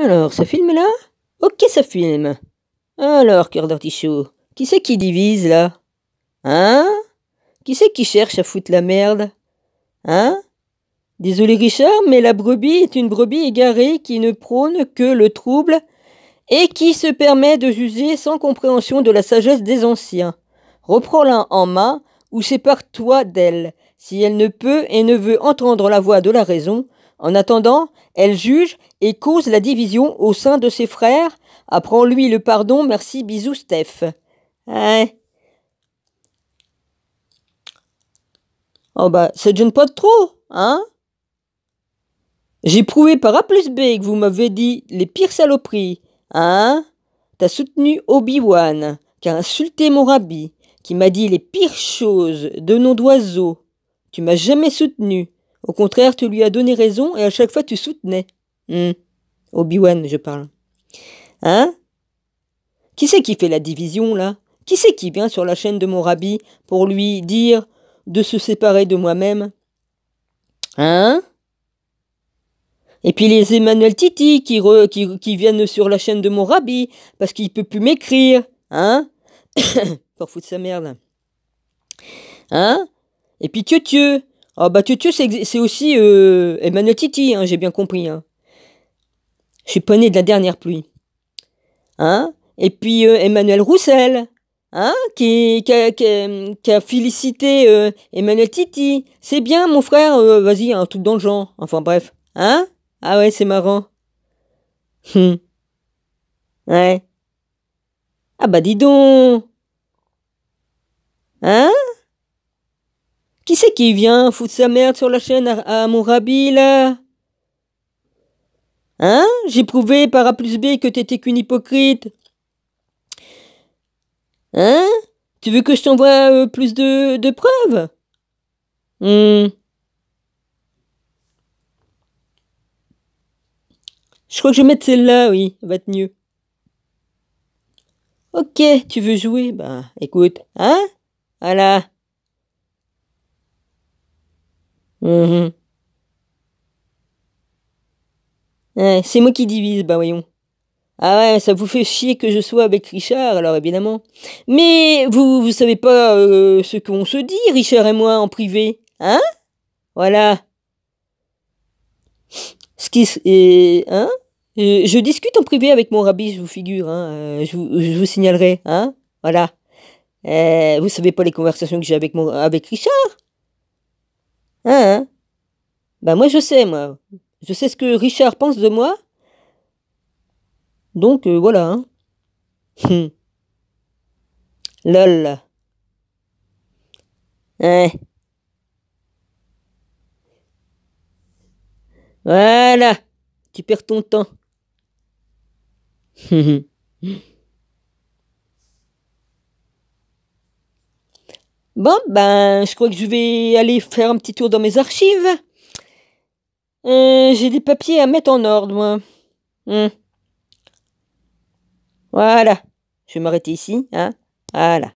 Alors, ça filme là Ok, ça filme. Alors, cœur d'artichaut, qui c'est qui divise là Hein Qui c'est qui cherche à foutre la merde Hein Désolé Richard, mais la brebis est une brebis égarée qui ne prône que le trouble et qui se permet de juger sans compréhension de la sagesse des anciens. Reprends-la en main ou sépare-toi d'elle, si elle ne peut et ne veut entendre la voix de la raison, en attendant, elle juge et cause la division au sein de ses frères. Apprends-lui le pardon, merci, bisous, Steph. Hein Oh bah, c'est John pas de trop, hein J'ai prouvé par A plus B que vous m'avez dit les pires saloperies, hein T'as soutenu Obi-Wan, qui a insulté mon rabbi, qui m'a dit les pires choses de nom d'oiseau. Tu m'as jamais soutenu. Au contraire, tu lui as donné raison et à chaque fois tu soutenais. Hmm. Obi-Wan, je parle. Hein Qui c'est qui fait la division, là Qui c'est qui vient sur la chaîne de mon rabbi pour lui dire de se séparer de moi-même Hein et puis les Emmanuel Titi qui, qui, viennent sur la chaîne de mon rabbi parce qu'il peut plus m'écrire, hein Pour foutre sa merde. Hein Et puis Dieu Tieu ah bah tues c'est aussi euh, Emmanuel Titi, hein, j'ai bien compris. Hein. Je suis pas de la dernière pluie. Hein Et puis euh, Emmanuel Roussel, hein, qui, qui, a, félicité euh, Emmanuel Titi. C'est bien, mon frère, vas-y, un truc dans le genre. Enfin bref. Hein Ah ouais, c'est marrant. Hum. Ouais. Ah bah dis donc. Hein qui c'est qui vient foutre sa merde sur la chaîne à, à rabbi là Hein J'ai prouvé par A plus B que t'étais qu'une hypocrite. Hein Tu veux que je t'envoie euh, plus de, preuves hmm. Je crois que je vais mettre celle-là, oui, va être mieux. Ok, tu veux jouer Bah, écoute, hein Voilà. Mhm. c'est moi qui divise, bah voyons. Ah ouais, ça vous fait chier que je sois avec Richard, alors évidemment. Mais vous, vous savez pas euh, ce qu'on se dit, Richard et moi, en privé, hein Voilà. Ce qui est, hein je, discute en privé avec mon rabbi, je vous figure, hein euh, je, vous, signalerai, hein Voilà. Euh, vous savez pas les conversations que j'ai avec mon, avec Richard Hein Ben moi je sais, moi. Je sais ce que Richard pense de moi. Donc euh, voilà. Hein. Lol. Hein. Voilà. Tu perds ton temps. Bon, ben, je crois que je vais aller faire un petit tour dans mes archives. Euh, j'ai des papiers à mettre en ordre, moi. Hmm. Voilà. Je vais m'arrêter ici, hein. Voilà.